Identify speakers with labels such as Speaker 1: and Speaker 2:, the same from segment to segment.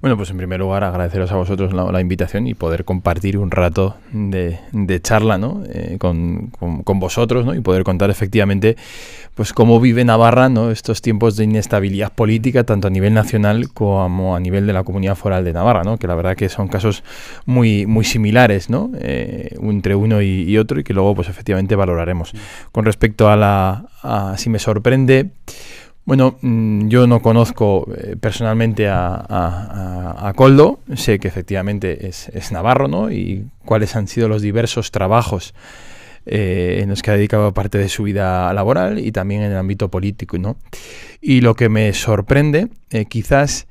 Speaker 1: Bueno, pues en primer lugar agradeceros a vosotros la, invitación y poder compartir un rato de, charla ¿no? Eh, con, vosotros ¿no? y poder contar efectivamente pues cómo vive Navarra ¿no? estos tiempos de inestabilidad política tanto a nivel nacional como a nivel de la comunidad foral de Navarra, ¿no? que la verdad que son casos muy, muy similares ¿no? Eh, entre uno y, otro y que luego pues efectivamente valoraremos. Con respecto a la... A, si me sorprende... Bueno, mm, yo no conozco eh, personalmente a, Coldo, sé que efectivamente es, navarro, ¿no? Y cuáles han sido los diversos trabajos eh, en los que ha dedicado parte de su vida laboral y también en el ámbito político, ¿no? Y lo que me sorprende, eh, quizás,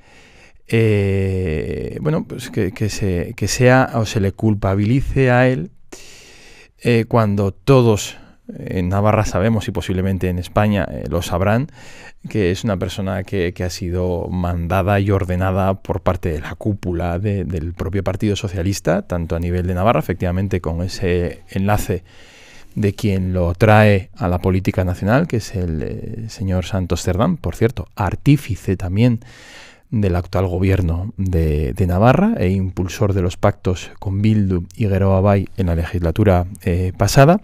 Speaker 1: bueno, pues que, se, que sea o se le culpabilice a él cuando todos en Navarra sabemos y posiblemente en España eh, lo sabrán, que es una persona que, ha sido mandada y ordenada por parte de la cúpula del propio Partido Socialista, tanto a nivel de Navarra, efectivamente con ese enlace de quien lo trae a la política nacional, que es el eh, señor Santos Cerdán, por cierto, artífice también del actual gobierno de, Navarra e impulsor de los pactos con Bildu y Geroa en la legislatura eh, pasada.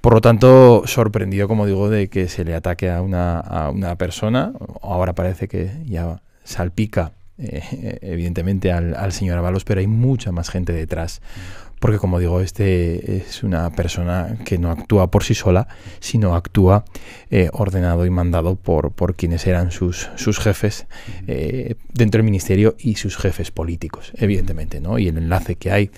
Speaker 1: Por lo tanto, sorprendido, como digo, de que se le ataque a una, a una persona. Ahora parece que ya salpica, eh, evidentemente, al, señor Avalos, pero hay mucha más gente detrás. Porque, como digo, este es una persona que no actúa por sí sola, sino actúa eh, ordenado y mandado por, por quienes eran sus, sus jefes eh, dentro del ministerio y sus jefes políticos, evidentemente, ¿no? Y el enlace que hay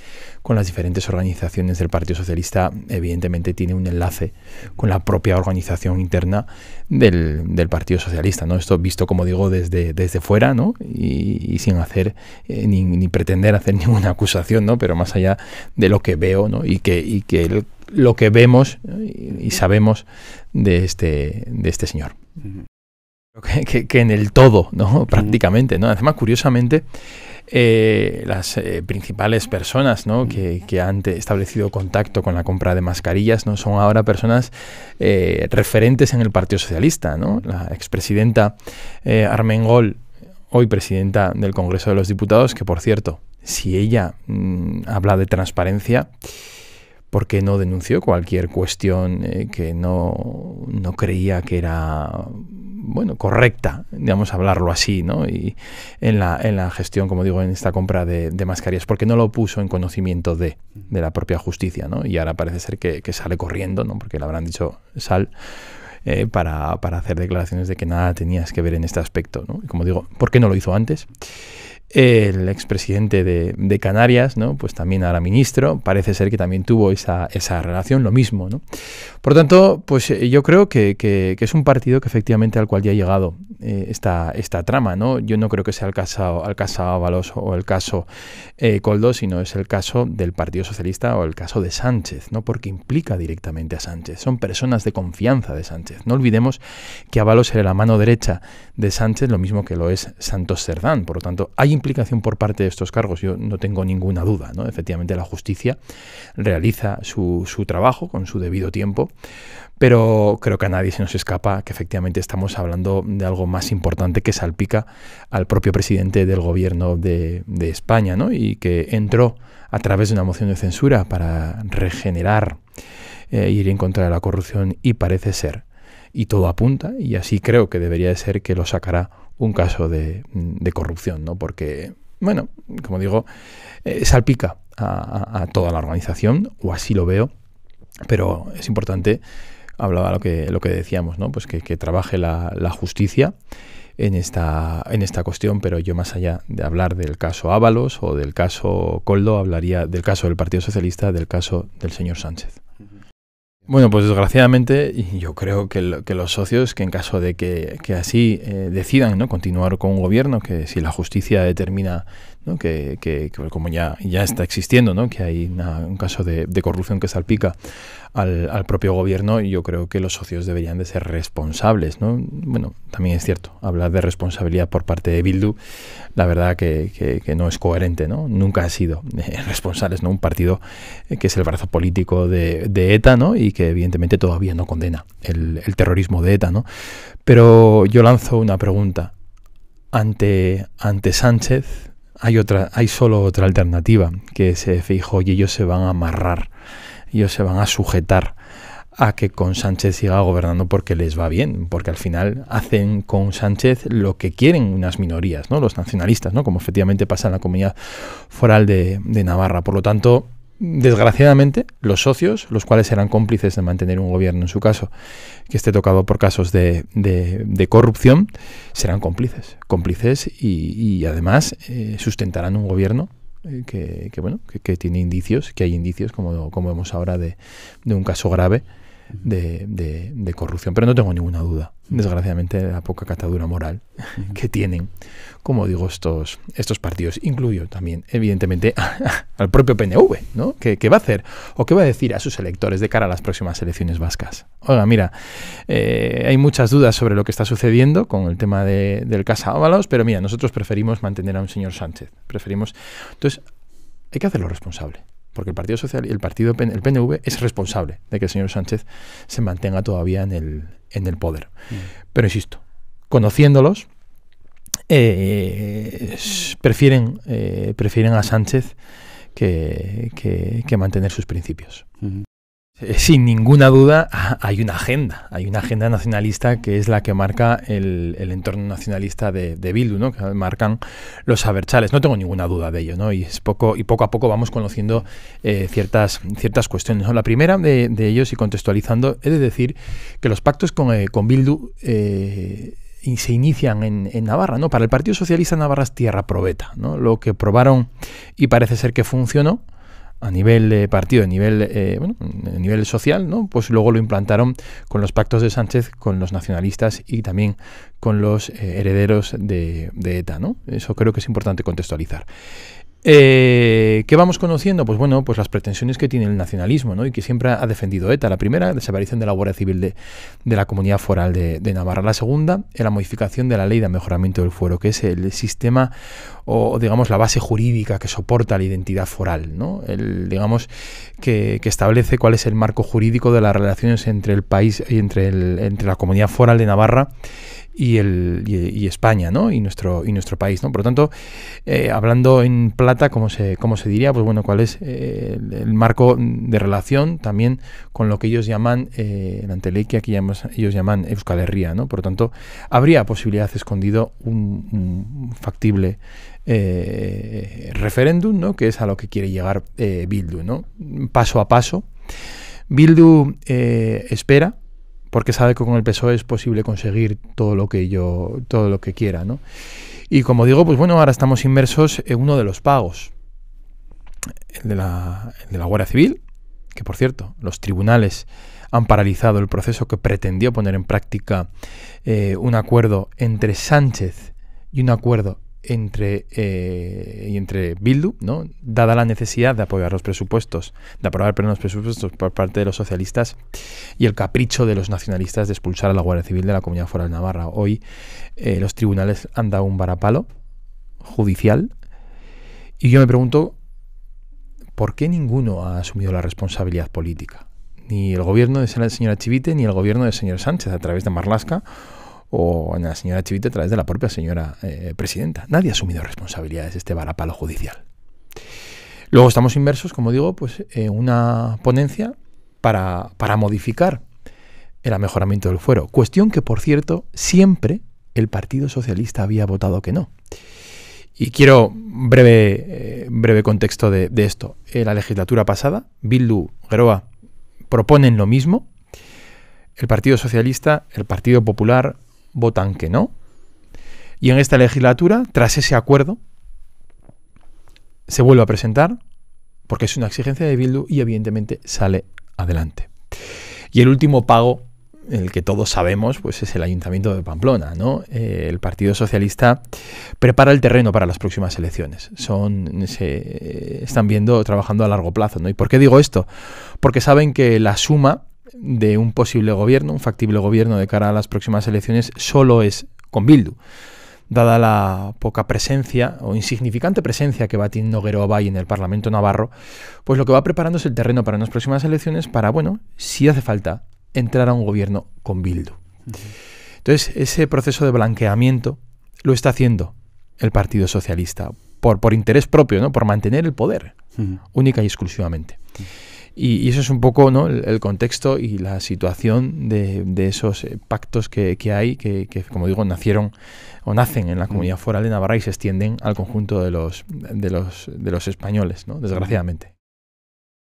Speaker 1: con las diferentes organizaciones del Partido Socialista, evidentemente tiene un enlace con la propia organización interna del, Partido Socialista. ¿no? Esto visto, como digo, desde, desde fuera ¿no? y, sin hacer eh, ni, pretender hacer ninguna acusación, ¿no? pero más allá de lo que veo ¿no? y que, que lo que vemos y sabemos de este, de este señor. que, en el todo, ¿no? prácticamente. ¿no? Además, curiosamente, eh, las eh, principales personas que, han establecido contacto con la compra de mascarillas ¿no? son ahora personas eh, referentes en el Partido Socialista. La expresidenta Armengol, hoy presidenta del Congreso de los Diputados, que por cierto, si ella mm, habla de transparencia, ¿Por qué no denunció cualquier cuestión eh, que no, no, creía que era bueno correcta, digamos hablarlo así, ¿no? Y en la, en la gestión, como digo, en esta compra de, de mascarillas, porque no lo puso en conocimiento de, de la propia justicia, ¿no? Y ahora parece ser que, sale corriendo, ¿no? Porque le habrán dicho sal. Eh, para, para, hacer declaraciones de que nada tenías que ver en este aspecto. ¿no? Y como digo, ¿por qué no lo hizo antes? el expresidente de, de Canarias, ¿no? pues también ahora ministro, parece ser que también tuvo esa, relación, lo mismo. ¿no? Por tanto, pues eh, yo creo que, es un partido que efectivamente al cual ya ha llegado eh, esta, esta trama. ¿no? Yo no creo que sea el caso, Ábalos o el caso eh, Coldo, sino es el caso del Partido Socialista o el caso de Sánchez, ¿no? porque implica directamente a Sánchez. Son personas de confianza de Sánchez. No olvidemos que Ábalos era la mano derecha de Sánchez, lo mismo que lo es Santos Cerdán. Por lo tanto, hay implicación por parte de estos cargos, yo no tengo ninguna duda. ¿no? Efectivamente, la justicia realiza su, su trabajo con su debido tiempo, pero creo que a nadie se nos escapa que efectivamente estamos hablando de algo más importante que salpica al propio presidente del gobierno de, España, ¿no? Y que entró a través de una moción de censura para regenerar, eh, ir en contra de la corrupción y parece ser, y todo apunta, y así creo que debería de ser que lo sacará un caso de, corrupción, ¿no? Porque, bueno, como digo, eh, salpica a toda la organización, o así lo veo, pero es importante hablaba lo que, lo que decíamos, ¿no? Pues que, trabaje la, justicia en esta, en esta cuestión, pero yo más allá de hablar del caso Ábalos o del caso Coldo, hablaría del caso del Partido Socialista, del caso del señor Sánchez. Bueno, pues desgraciadamente yo creo que, los socios, que en caso de que, así eh, decidan ¿no? continuar con un gobierno, que si la justicia determina que, como ya, ya está existiendo, que hay un caso de, corrupción que salpica al, propio gobierno, y yo creo que los socios deberían de ser responsables. Bueno, también es cierto, hablar de responsabilidad por parte de Bildu, la verdad que, no es coherente, nunca ha sido eh, responsables, un partido eh, que es el brazo político de, ETA y que evidentemente todavía no condena el, terrorismo de ETA. Pero yo lanzo una pregunta. Ante, ante Sánchez, hay, otra, hay solo otra alternativa, que se eh, fijó y ellos se van a amarrar, ellos se van a sujetar a que con Sánchez siga gobernando porque les va bien, porque al final hacen con Sánchez lo que quieren unas minorías, ¿no? los nacionalistas, ¿no? como efectivamente pasa en la comunidad foral de, de Navarra. Por lo tanto, Desgraciadamente, los socios, los cuales serán cómplices de mantener un gobierno, en su caso, que esté tocado por casos de, de, corrupción, serán cómplices. Cómplices y, además eh, sustentarán un gobierno eh, que, que, bueno, que, tiene indicios, que hay indicios, como, vemos ahora, de un caso grave de, corrupción. Pero no tengo ninguna duda, desgraciadamente, de la poca catadura moral que tienen, como digo, estos, estos partidos. Incluyo también, evidentemente, al propio PNV, ¿no? ¿Qué, va a hacer o qué va a decir a sus electores de cara a las próximas elecciones vascas? Oiga, mira, eh, hay muchas dudas sobre lo que está sucediendo con el tema del Casa Ábalos, pero mira, nosotros preferimos mantener a un señor Sánchez. Preferimos. Entonces, hay que hacerlo responsable porque el Partido Social el Partido el PNV es responsable de que el señor Sánchez se mantenga todavía en el, poder. Mm. Pero insisto, conociéndolos, eh, prefieren, eh, prefieren a Sánchez que, mantener sus principios. Eh, sin ninguna duda ah, hay una agenda, hay una agenda nacionalista que es la que marca el, entorno nacionalista de, Bildu, ¿no? que marcan los Aberchales, No tengo ninguna duda de ello, ¿no? y, es poco, y poco a poco vamos conociendo eh, ciertas, cuestiones. La primera de, ellos, y contextualizando, he de decir que los pactos con, eh, Bildu... se inician en, Navarra. ¿no? Para el Partido Socialista Navarra es tierra probeta. Lo que probaron y parece ser que funcionó a nivel partido, a nivel, eh, bueno, a nivel social, ¿no? pues luego lo implantaron con los pactos de Sánchez, con los nacionalistas y también con los eh, herederos de, de ETA. ¿no? Eso creo que es importante contextualizar. Eh, ¿Qué vamos conociendo? Pues bueno, pues las pretensiones que tiene el nacionalismo ¿no? y que siempre ha defendido ETA. La primera, desaparición de la Guardia Civil de, la Comunidad Foral de, Navarra. La segunda, eh, la modificación de la Ley de Mejoramiento del Fuero, que es el sistema o digamos la base jurídica que soporta la identidad foral, ¿no? el, digamos que, que, establece cuál es el marco jurídico de las relaciones entre el país y entre, el, entre la Comunidad Foral de Navarra y, el, España, Y nuestro, y nuestro país, ¿no? Por lo tanto, eh, hablando en plata, ¿cómo se, cómo se diría? Pues bueno, ¿cuál es eh, el, marco de relación también con lo que ellos llaman, eh, la que aquí ellos llaman Euskal Herria, ¿no? Por lo tanto, habría posibilidad escondido un, factible eh, referéndum, ¿no? que es a lo que quiere llegar Bildu, ¿no? paso a paso. Bildu espera porque sabe que con el PSOE es posible conseguir todo lo que yo todo lo que quiera, Y como digo, pues bueno, ahora estamos inmersos en uno de los pagos, el de la, Guardia Civil, que por cierto, los tribunales han paralizado el proceso que pretendió poner en práctica eh, un acuerdo entre Sánchez y un acuerdo entre, eh, y entre Bildu, ¿no? dada la necesidad de apoyar los presupuestos, de aprobar los presupuestos por parte de los socialistas y el capricho de los nacionalistas de expulsar a la Guardia Civil de la Comunidad de Navarra. Hoy eh, los tribunales han dado un varapalo judicial y yo me pregunto por qué ninguno ha asumido la responsabilidad política. Ni el gobierno de la señora Chivite, ni el gobierno del señor Sánchez a través de Marlasca o en la señora Chivite a través de la propia señora eh, presidenta. Nadie ha asumido responsabilidades este varapalo judicial. Luego estamos inmersos, como digo, pues en una ponencia para, modificar el mejoramiento del fuero. Cuestión que, por cierto, siempre el Partido Socialista había votado que no. Y quiero breve, eh, breve contexto de, esto. En la legislatura pasada, Bildu, Geroa proponen lo mismo. El Partido Socialista, el Partido Popular, votan que no. Y en esta legislatura, tras ese acuerdo, se vuelve a presentar, porque es una exigencia de Bildu y evidentemente sale adelante. Y el último pago, el que todos sabemos, pues es el Ayuntamiento de Pamplona, ¿no? Eh, el Partido Socialista prepara el terreno para las próximas elecciones. Son, se, eh, están viendo, trabajando a largo plazo, ¿no? ¿Y por qué digo esto? Porque saben que la suma de un posible gobierno, un factible gobierno de cara a las próximas elecciones, solo es con Bildu. Dada la poca presencia o insignificante presencia que va a Tin en el Parlamento Navarro, pues lo que va preparando es el terreno para las próximas elecciones para, bueno, si hace falta, entrar a un gobierno con Bildu. Entonces, ese proceso de blanqueamiento lo está haciendo el Partido Socialista por, por interés propio, ¿no? por mantener el poder, única y exclusivamente. Y, eso es un poco el, contexto y la situación de, esos eh, pactos que, hay, que, como digo, nacieron o nacen en la mm. comunidad foral de Navarra y se extienden al conjunto de los, de los, de los españoles, ¿no? desgraciadamente.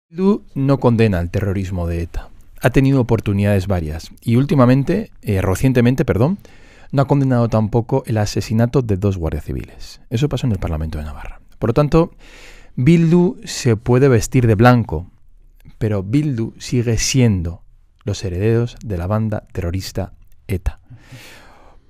Speaker 1: Bildu no condena el terrorismo de ETA. Ha tenido oportunidades varias y últimamente, eh, recientemente, perdón, no ha condenado tampoco el asesinato de dos guardias civiles. Eso pasó en el Parlamento de Navarra. Por lo tanto, Bildu se puede vestir de blanco, pero Bildu sigue siendo los herederos de la banda terrorista ETA.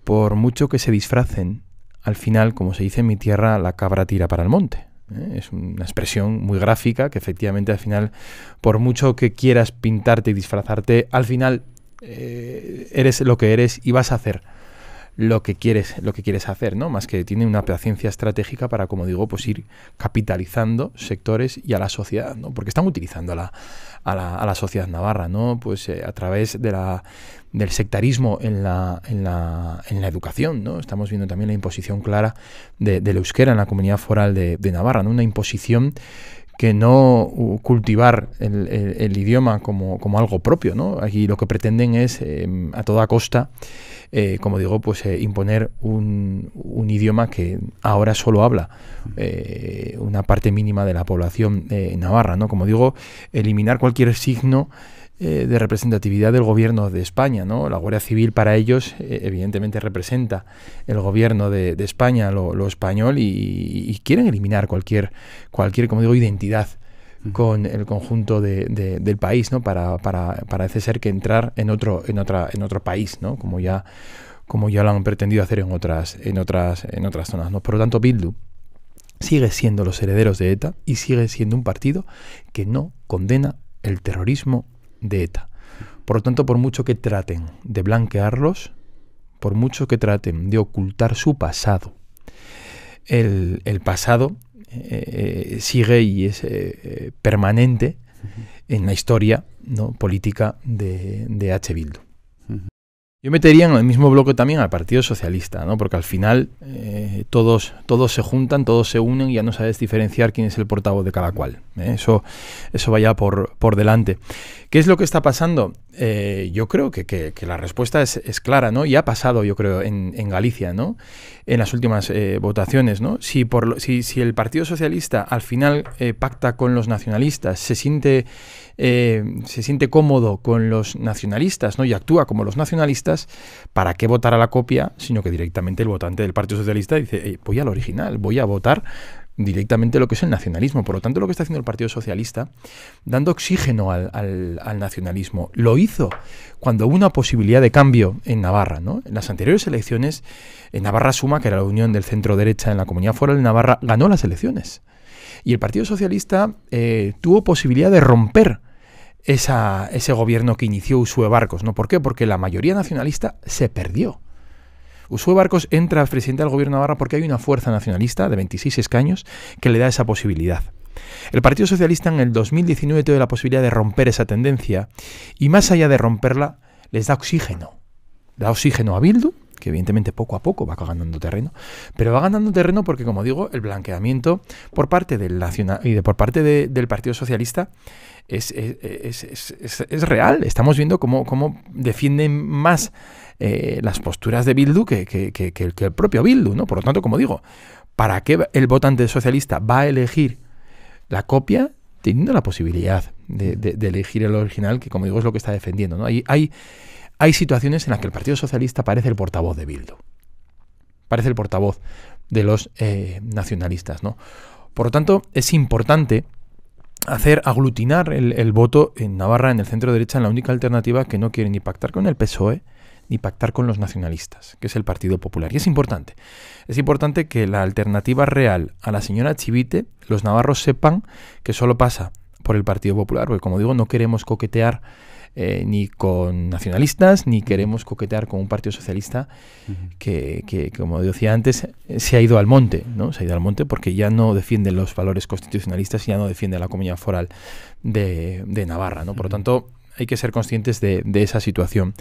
Speaker 1: Por mucho que se disfracen, al final, como se dice en mi tierra, la cabra tira para el monte. ¿eh? Es una expresión muy gráfica que efectivamente al final, por mucho que quieras pintarte y disfrazarte, al final eh, eres lo que eres y vas a hacer lo que quieres, lo que quieres hacer, ¿no? Más que tiene una paciencia estratégica para, como digo, pues ir capitalizando sectores y a la sociedad, ¿no? Porque están utilizando a la, a la, sociedad navarra, ¿no? Pues eh, a través de la, del sectarismo en la, en la, en la educación, ¿no? Estamos viendo también la imposición clara de, la euskera en la comunidad foral de, Navarra, Una imposición que no cultivar el, idioma como, algo propio. ¿no? Aquí lo que pretenden es, em, a toda costa, eh, como digo, pues eh, imponer un, idioma que ahora solo habla eh, una parte mínima de la población navarra. ¿no? Como digo, eliminar cualquier signo eh, de representatividad del gobierno de España. La Guardia Civil para ellos eh, evidentemente representa el gobierno de, España, lo, español, y, quieren eliminar cualquier, cualquier como digo, identidad con el conjunto de, del país, ¿no? Para, para, parece ser que entrar en otro, en otra, en otro país, ¿no? Como ya, como ya lo han pretendido hacer en otras, en otras, en otras zonas. Por lo tanto, Bildu sigue siendo los herederos de ETA y sigue siendo un partido que no condena el terrorismo de ETA. Por lo tanto, por mucho que traten de blanquearlos, por mucho que traten de ocultar su pasado, el, pasado eh, eh, sigue y es eh, permanente en la historia ¿no? política de, H. Bildu. Yo metería en el mismo bloque también al Partido Socialista, ¿no? porque al final todos, todos se juntan, todos se unen y ya no sabes diferenciar quién es el portavoz de cada cual. Eso, eso vaya por, por delante. ¿Qué es lo que está pasando? Eh, yo creo que, la respuesta es, clara, ¿no? Y ha pasado, yo creo, en, Galicia, ¿no? En las últimas eh, votaciones, ¿no? Si, por si, el Partido Socialista al final eh, pacta con los nacionalistas, se siente, se siente cómodo con los nacionalistas, ¿no? Y actúa como los nacionalistas, ¿para qué votar a la copia? Sino que directamente el votante del Partido Socialista dice, voy al original, voy a votar directamente lo que es el nacionalismo. Por lo tanto, lo que está haciendo el Partido Socialista, dando oxígeno al, al, nacionalismo, lo hizo cuando hubo una posibilidad de cambio en Navarra. ¿no? En las anteriores elecciones, en Navarra Suma, que era la unión del centro derecha en la comunidad foral de Navarra, ganó las elecciones. Y el Partido Socialista eh, tuvo posibilidad de romper ese gobierno que inició Usue Barcos. ¿no? ¿Por qué? Porque la mayoría nacionalista se perdió. Usue Barcos entra presidente del gobierno de Navarra porque hay una fuerza nacionalista de 26 escaños que le da esa posibilidad. El Partido Socialista en el 2019 tuvo la posibilidad de romper esa tendencia y más allá de romperla, les da oxígeno. Da oxígeno a Bildu, que evidentemente poco a poco va ganando terreno, pero va ganando terreno porque, como digo, el blanqueamiento por parte del nacional y de, por parte del Partido Socialista es, es, real. Estamos viendo cómo, defienden más eh, las posturas de Bildu que, el propio Bildu, ¿no? Por lo tanto, como digo, ¿para qué el votante socialista va a elegir la copia teniendo la posibilidad de, elegir el original, que como digo es lo que está defendiendo, ¿no? Hay, hay hay situaciones en las que el Partido Socialista parece el portavoz de Bildu. Parece el portavoz de los eh, nacionalistas, ¿no? Por lo tanto, es importante hacer aglutinar el, voto en Navarra, en el centro derecha, en la única alternativa que no quiere ni pactar con el PSOE ni pactar con los nacionalistas, que es el Partido Popular. Y es importante. Es importante que la alternativa real a la señora Chivite, los navarros sepan que solo pasa por el Partido Popular, porque como digo, no queremos coquetear eh, ni con nacionalistas, ni queremos coquetear con un partido socialista que, como decía antes, eh, se ha ido al monte, ¿no? Se ha ido al monte porque ya no defiende los valores constitucionalistas y ya no defiende la comunidad foral de, Navarra, ¿no? Por lo tanto, hay que ser conscientes de, esa situación.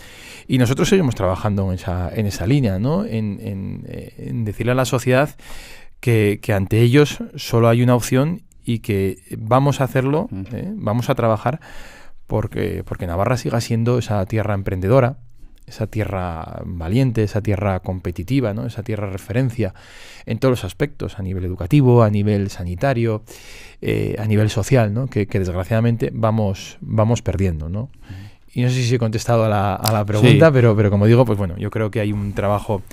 Speaker 1: Y nosotros seguimos trabajando en esa, en esa línea, ¿no? En, eh, decirle a la sociedad que, ante ellos solo hay una opción y que vamos a hacerlo, vamos a trabajar porque, porque Navarra siga siendo esa tierra emprendedora, esa tierra valiente, esa tierra competitiva, ¿no? esa tierra referencia en todos los aspectos, a nivel educativo, a nivel sanitario, eh, a nivel social, que, desgraciadamente vamos, vamos perdiendo. Y no sé si he contestado a la, pregunta, pero, pero como digo, pues bueno, yo creo que hay un trabajo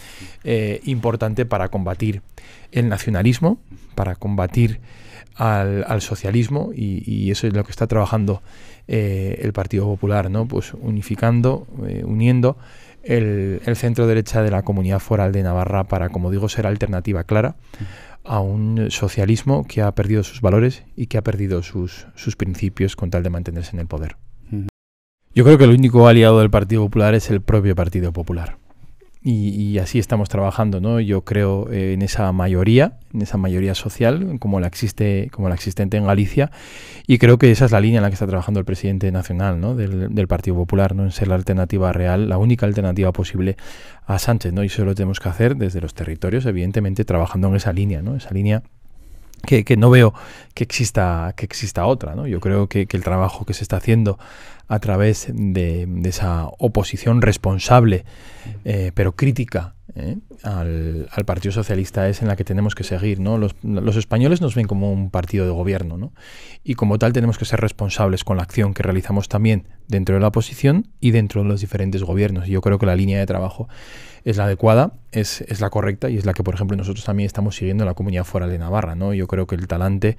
Speaker 1: eh, importante para combatir el nacionalismo, para combatir al, socialismo, y eso es lo que está trabajando eh, el Partido Popular, ¿no? Pues unificando, eh, uniendo el, centro derecha de la comunidad foral de Navarra para, como digo, ser alternativa clara a un socialismo que ha perdido sus valores y que ha perdido sus, sus principios con tal de mantenerse en el poder. Yo creo que el único aliado del Partido Popular es el propio Partido Popular. Y, así estamos trabajando, ¿no? Yo creo eh, en esa mayoría, en esa mayoría social, como la existe, como la existente en Galicia, y creo que esa es la línea en la que está trabajando el presidente nacional, ¿no? Del, del Partido Popular, ¿no? En ser la alternativa real, la única alternativa posible a Sánchez, ¿no? Y eso lo tenemos que hacer desde los territorios, evidentemente, trabajando en esa línea, ¿no? Esa línea que, no veo que exista, que exista otra. ¿no? Yo creo que, el trabajo que se está haciendo a través de, esa oposición responsable, eh, pero crítica ¿eh? al, Partido Socialista es en la que tenemos que seguir. ¿no? Los, españoles nos ven como un partido de gobierno ¿no? y como tal tenemos que ser responsables con la acción que realizamos también dentro de la oposición y dentro de los diferentes gobiernos. Y yo creo que la línea de trabajo es la adecuada, es, la correcta y es la que, por ejemplo, nosotros también estamos siguiendo en la comunidad fuera de Navarra. ¿no? Yo creo que el talante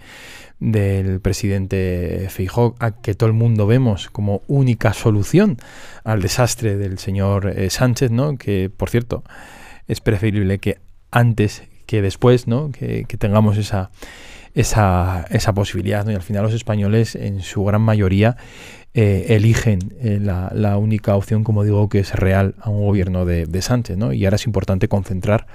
Speaker 1: del presidente Fijó, que todo el mundo vemos como única solución al desastre del señor eh, Sánchez, ¿no? que, por cierto, es preferible que antes que después, Que, tengamos esa, esa, esa posibilidad, Y al final los españoles, en su gran mayoría, eh, eligen eh, la, la, única opción, como digo, que es real a un gobierno de, Sánchez, ¿no? Y ahora es importante concentrar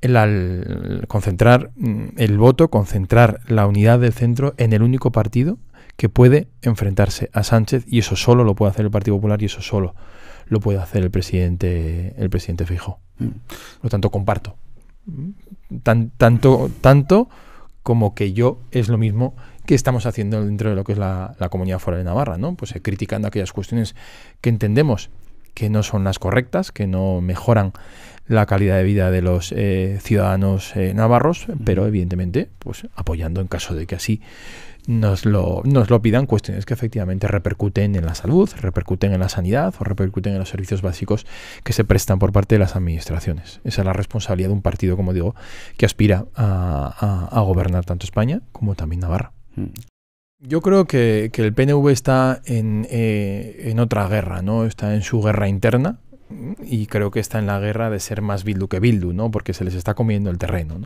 Speaker 1: el, concentrar mm, el voto, concentrar la unidad del centro en el único partido que puede enfrentarse a Sánchez y eso solo lo puede hacer el Partido Popular y eso solo lo puede hacer el presidente el presidente Fijo. Mm. Por lo tanto, comparto. tanto, tanto como que yo es lo mismo que estamos haciendo dentro de lo que es la, comunidad fuera de Navarra, ¿no? Pues eh, criticando aquellas cuestiones que entendemos que no son las correctas, que no mejoran la calidad de vida de los eh, ciudadanos eh, navarros, pero evidentemente, pues apoyando en caso de que así nos lo, nos lo pidan cuestiones que efectivamente repercuten en la salud, repercuten en la sanidad o repercuten en los servicios básicos que se prestan por parte de las administraciones. Esa es la responsabilidad de un partido, como digo, que aspira a, gobernar tanto España como también Navarra. Mm. Yo creo que, el PNV está eh, en, otra guerra, ¿no? Está en su guerra interna, y creo que está en la guerra de ser más Bildu que Bildu, ¿no? Porque se les está comiendo el terreno,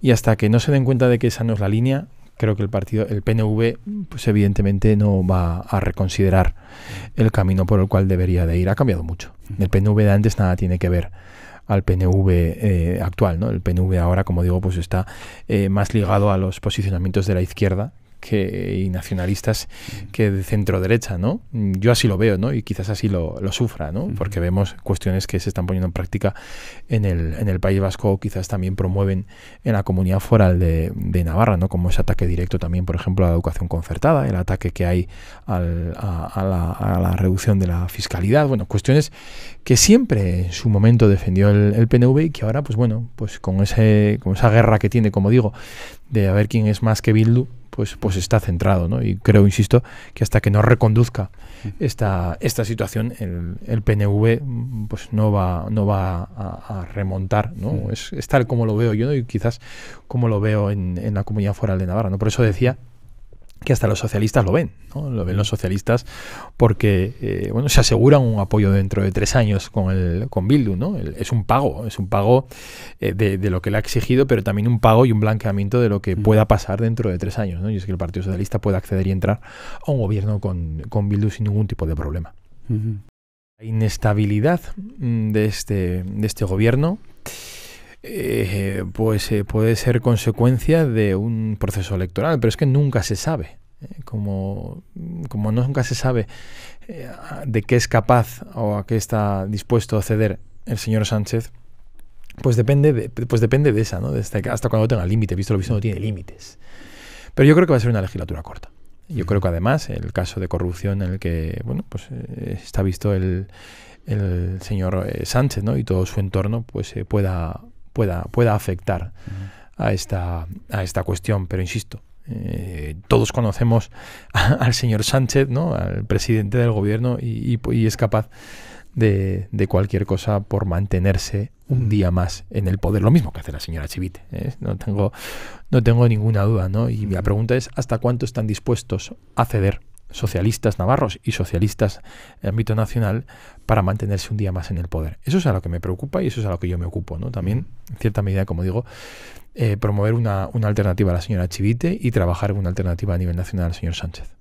Speaker 1: Y hasta que no se den cuenta de que esa no es la línea, creo que el partido, el PNV, pues evidentemente no va a reconsiderar el camino por el cual debería de ir. Ha cambiado mucho. El PNV de antes nada tiene que ver al PNV eh, actual, ¿no? El PNV ahora, como digo, pues está eh, más ligado a los posicionamientos de la izquierda, que, y nacionalistas que de centro derecha, ¿no? Yo así lo veo, ¿no? Y quizás así lo, sufra, ¿no? Porque vemos cuestiones que se están poniendo en práctica en el, País Vasco quizás también promueven en la comunidad foral de, Navarra, ¿no? Como ese ataque directo también, por ejemplo, a la educación concertada, el ataque que hay a, la, reducción de la fiscalidad, bueno, cuestiones que siempre en su momento defendió el, PNV y que ahora, pues bueno, pues con, ese, con esa guerra que tiene, como digo, de a ver quién es más que Bildu, pues, pues está centrado. ¿no? Y creo, insisto, que hasta que no reconduzca esta, esta situación, el, el PNV mm, pues no va, no va a, remontar. ¿no? Es, tal como lo veo yo y quizás como lo veo en, en la comunidad foral de Navarra. ¿no? Por eso decía que hasta los socialistas lo ven, lo ven los socialistas porque eh, bueno se aseguran un apoyo dentro de tres años con el con Bildu, ¿no? es un pago, es un pago eh, de, lo que le ha exigido, pero también un pago y un blanqueamiento de lo que mm. pueda pasar dentro de tres años, y es que el Partido Socialista puede acceder y entrar a un gobierno con, con Bildu sin ningún tipo de problema. La inestabilidad mm, de este, de este gobierno eh, pues eh, puede ser consecuencia de un proceso electoral, pero es que nunca se sabe. Eh, como, como nunca se sabe eh, de qué es capaz o a qué está dispuesto a ceder el señor Sánchez, pues depende de, pues depende de esa, ¿no? Este, hasta cuando tenga límite, visto lo visto, no tiene límites. Pero yo creo que va a ser una legislatura corta. Yo creo que además el caso de corrupción en el que bueno pues está visto el, señor Sánchez ¿no? y todo su entorno pues pueda pueda, pueda afectar a, esta, a esta cuestión. Pero insisto, eh, todos conocemos al señor Sánchez, ¿no? al presidente del gobierno, y, y, es capaz de, cualquier cosa por mantenerse un día más en el poder. Lo mismo que hace la señora Chivite, ¿eh? no, tengo, no tengo ninguna duda. ¿no? Y la pregunta es, ¿hasta cuánto están dispuestos a ceder? socialistas navarros y socialistas en ámbito nacional para mantenerse un día más en el poder. Eso es a lo que me preocupa y eso es a lo que yo me ocupo. ¿no? También, mm. en cierta medida, como digo, eh, promover una, una alternativa a la señora Chivite y trabajar una alternativa a nivel nacional al señor Sánchez.